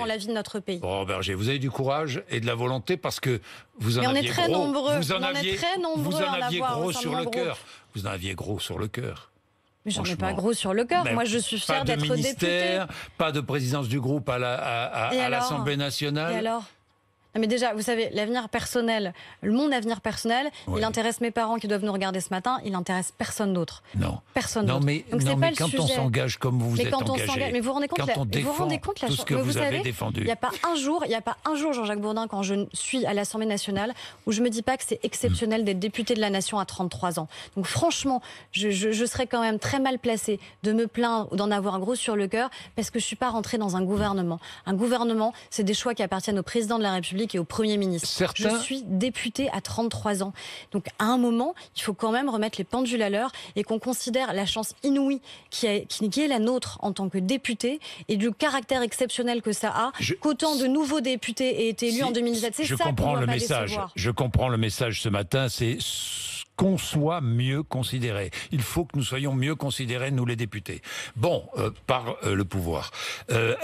dans la vie de notre pays. Bon, Berger, vous avez du courage et de la volonté parce que vous en aviez est très gros. Nombreux. Vous en aviez, Vous en aviez gros sur le cœur. Vous en aviez gros sur le cœur. Mais j'en ai pas gros sur le cœur. Moi, je suis fier d'être député. Pas de présidence du groupe à l'Assemblée la, nationale. Et alors mais déjà, vous savez, l'avenir personnel, mon avenir personnel, il intéresse mes parents qui doivent nous regarder ce matin, il intéresse personne d'autre. Non. Personne d'autre. Non mais, Donc, quand on s'engage comme vous mais êtes quand engagé, mais vous vous rendez compte, vous vous rendez compte la tout ce que vous, avez défendu. Il n'y a pas un jour, il n'y a pas un jour, Jean-Jacques Bourdin, quand je suis à l'Assemblée nationale, où je me dis pas que c'est exceptionnel d'être député de la nation à 33 ans. Donc franchement, je, serais quand même très mal placé de me plaindre ou d'en avoir un gros sur le cœur parce que je suis pas rentré dans un gouvernement. Un gouvernement, c'est des choix qui appartiennent au président de la République et au Premier ministre. Je suis député à 33 ans. Donc à un moment, il faut quand même remettre les pendules à l'heure et qu'on considère la chance inouïe qui est, qui la nôtre en tant que député et du caractère exceptionnel que ça a, qu'autant de nouveaux députés aient été élus en 2017. C'est je comprends le message. Je comprends le message ce matin. C'est qu'on soit mieux considéré. Il faut que nous soyons mieux considérés, nous les députés. Bon, euh, par euh, le pouvoir. Euh,